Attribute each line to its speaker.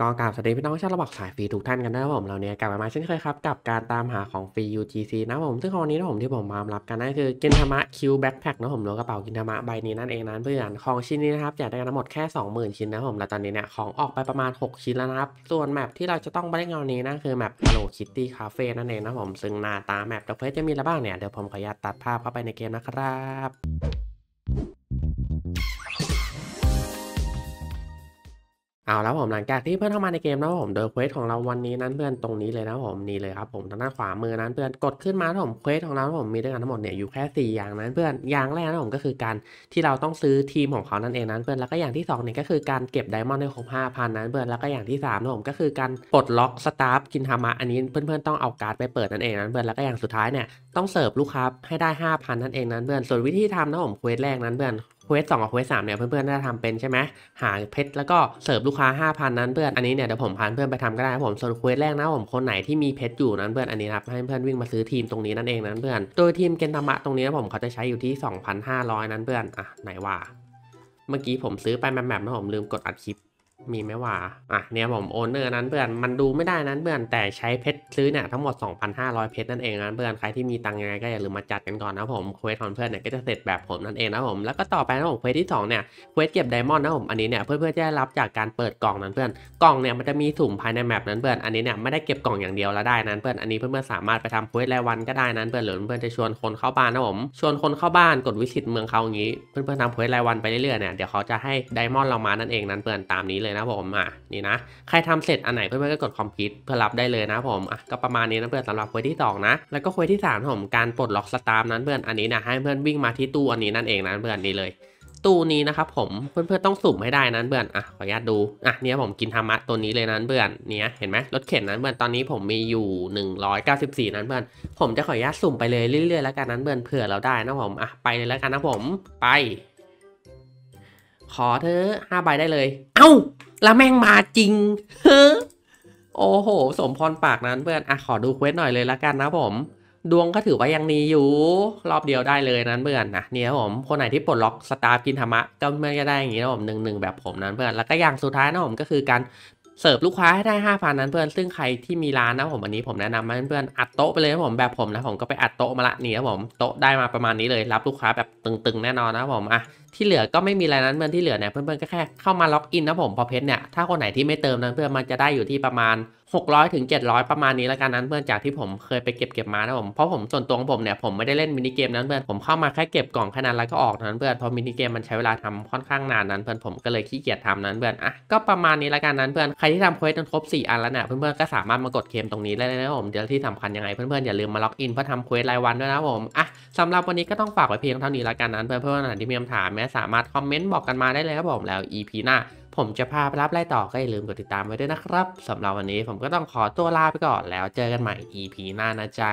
Speaker 1: ก็กลับสวัสดีพี่น้องชาวระบบสายฟรีทุกท่านกันนะผมเราเนี้ยกลับมาเช่นเคยครับกับการตามหาของฟรี UGC นะผมซึ่งรังนี้นะผมที่ผมมารับกันนั่นคือกินธรรมะคิวแบ็คแพ็คนะผมหรือกระเป๋ากินธรรมะใบนี้นั่นเองนั้นเพื่อนของชิ้นนี้นะครับจกได้กันทั้งหมดแค่20,000ชิ้นนะผมแลวตอนนี้เนี่ยของออกไปประมาณ 6 ชิ้นแล้วนะครับส่วนแมปที่เราจะต้องไปเล่นเงานี้นั่นคือแมป Hello Kitty Cafe นั่นเองนะผมซึ่งหน้าตาแมปเดอะเฟสจะมีอะไรบ้างเนี่ยเดี๋ยวผมขออนุญาตตัดภาพเข้าไปในเกมนะครับเอาแล้วผมหลังจากที่เพื่อนเข้ามาในเกมนะผมโดยเควสของเราวันนี้นั้นเพื่อนตรงนี้เลยนะผม นี่เลยครับผมทางด้านขวามือนั้น เพื่อนกดขึ้นมาผมเควสของเราผมมีด้วยกันทั้งหมดเนี่ยอยู่แค่ 4 อย่างนั้น เพื่อนอย่างแรกนะผมก็คือการที่เราต้องซื้อทีมของเขานั่นเองนั้นเพื่อนแล้วก็อย่างที่2เนี่ยก็คือการเก็บไดมอนด์ในครบ้าพันนั้นเพื่อนแล้วก็อย่างที่3นะผมก็คือการปลดล็อกสตาฟกินธรรมะอันนี้เพื่อนๆต้องเอาการ์ดไปเปิดนั่นเองนั้นเพื่อนแล้วก็อย่างสุดท้ายเนี่ยต้องเสิร์ฟลูกค้าให้ได้5,000นั่นเองนั้นเพื่อนส่วนวิธีทำนะผมเควสแรกนั้นเพื่อนเควสสองกับเควสสามเนี่ยเพื่อนๆ น่าจะทำเป็นใช่ไหมหาเพชรแล้วก็เสิร์ฟลูกค้าห้าพันนั้นเพื่อนอันนี้เนี่ยเดี๋ยวผมพาเพื่อนไปทำก็ได้ครับผมส่วนเควสแรกนะผมคนไหนที่มีเพชรอยู่นั้นเพื่อนอันนี้ครับให้เพื่อนวิ่งมาซื้อทีมตรงนี้นั่นเองนั้นเพื่อนโดยทีมเกนธรรมะตรงนี้นะผม เขาจะใช้อยู่ที่ 2,500 นั้นเพื่อนอ่ะไหนว่า เมื่อกี้ผมซื้อไปแมมแมปนะผมลืมกดอัดคลิปมีไหมว่าอ่ะ เนี่ย ผมโอนเนอร์นั้นเพื่อนมันดูไม่ได้นั้นเพื่อนแต่ใช้เพชรซื้อเนี่ยทั้งหมด 2,500 เพชรนั่นเองนั้นเพื่อนใครที่มีตังยังไงก็อย่าลืมมาจัดกันก่อนนะผมเควสของเพื่อนเนี่ย ก็จะเสร็จแบบผมนั่นเองนะผม แล้วก็ต่อไปนะผมเควสที่ 2 เนี่ยเควสเก็บไดมอนด์นะผม อันนี้เนี่ย เพื่อนเพื่อจะได้รับจากการเปิดกล่องนั้นเพื่อนกล่องเนี่ยมันจะมีสุ่มภายในแมปนั้นเพื่อนอันนี้เนี่ยไม่ได้เก็บกล่องอย่างเดียวแล้วได้นั้นเพื่อนอันนี้เพื่อนๆสามารถไปทำเควสรายวันก็ได้นั้นเพื่อนหรือเพื่อนจะชวนคนเข้าบ้านนะผมชวนคนเข้าบ้านกดวิสิตเมืองเขาอย่างนี้ เพื่อนๆทำเควสรายวันไปเรื่อยๆเนี่ยเดี๋ยวเขาจะให้ไดมอนด์เรามานั่นเองนั้นเพื่อนตามนี้เลยนะผมอ่ะนี่นะใครทำเสร็จอันไหน เพื่อนๆก็ กดคอมพิวเพื่อรับได้เลยนะผมอ่ะก็ประมาณนี้นะเพื่อนสำหรับเควสที่2นะ แล้วก็เควสที่3ผมการปลดล็อกสตาร์นั้นเพื่อนอันนี้นะให้เพื่อนวิ่งมาที่ตู้อันนี้นั่นเองนะเพื่อนนี่เลย ตู้นี้นะครับผมเพื่อนๆต้องสุ่มให้ได้นั้นเพื่อนอ่ะขออนุญาตดูอ่ะเนี่ยผมกินธรรมะตัวนี้เลยนั้นเพื่อนเนี่ยเห็นไหมรถเข็นนั้นเพื่อนตอนนี้ผมมีอยู่ 194 นั้นเพื่อนผมจะขออนุญาตสุ่มไปเลยเรื่อยๆแล้วกันนั้นเพื่อนเผื่อเราได้นะผมอ่ะไปเลยแล้วกันนะผมไป ขอเธอห้าใบได้เลย เอ้าแล้วแม่งมาจริง โอ้โห สมพรปากนั้นเพื่อนอ่ะ ขอดูเควสหน่อยเลยละกันนะผม ดวงก็ถือว่ายังนีอยู่ รอบเดียวได้เลยนั้นเพื่อนนะเนี่ยผม คนไหนที่ปลดล็อกสตาร์กินธรรมะก็เมื่อก็ได้อย่างนี้นะผมหนึ่งหนึ่งแบบผมนั้นเพื่อน แล้วก็อย่างสุดท้ายนะผมก็คือการเสิร์ฟลูกค้าให้ได้ 5,000 นั้น เพื่อน ซึ่งใครที่มีร้านนะผมวันนี้ผมแนะนำห้เพื่อนอัดโต๊ะไปเลยนะผมแบบผมนะผมก็ไปอัดโต๊ะมาละนี่นะผมโต๊ะได้มาประมาณนี้เลยรับลูกค้าแบบตึงๆแน่นอนนะผมอ่ะที่เหลือก็ไม่มีอะไรนั้นเพื่อนที่เหลือเนี่ยเพื่อนๆก็แค่เข้ามาล็อกอินนะผมพอเพจเนี่ยถ้าคนไหนที่ไม่เติมนั้นเพื่อนมันจะได้อยู่ที่ประมาณ 600ถึง700 ประมาณ นี้แล้วกันนั้น เพื่อนจากที่ผมเคยไปเก็บเก็บมานะผม เพราะผมส่วนตัวของผมเนี่ยผมไม่ได้เล่นมินิเกมนั้นเพื่อนผมเข้ามาแค่เก็บกล่องแค่นั้นแล้วก็ออกนั้นเพื่อนเพราะมินิเกมมันใช้เวลาทำค่อนข้างนานนั้น เพื่อนผมก็เลยขี้เกียจทำนั้นเพื่อนอ่ะก็ประมาณนี้แล้วกันนั้นเพื่อนใครที่ทำเควสจนครบ4อันแล้วเนี่ยเพื่อนๆก็สามารถมากดเกมตรงนี้ได้เลยนะผมเดี๋ยวที่สำคัญยังไงเพื่อนๆอย่าลืมมาล็อกอิน เพื่อทำเควสรายวันด้วยนะผมอ่ะสำหรับวันนี้ก็ต้องฝากไว้เพียงเท่านี้แล้วกันนั้นเพื่อนๆที่มีคำถามมสามารถคอมเมนต์บอกกันมาได้เลยครับผมแล้ว EP หน้า ผมจะพาไปรับไล่ต่อก็อย่าลืมกดติดตามไว้ด้วยนะครับ สำหรับวันนี้ผมก็ต้องขอตัวลาไปก่อนแล้วเจอกันใหม่ EP หน้านะจ๊ะ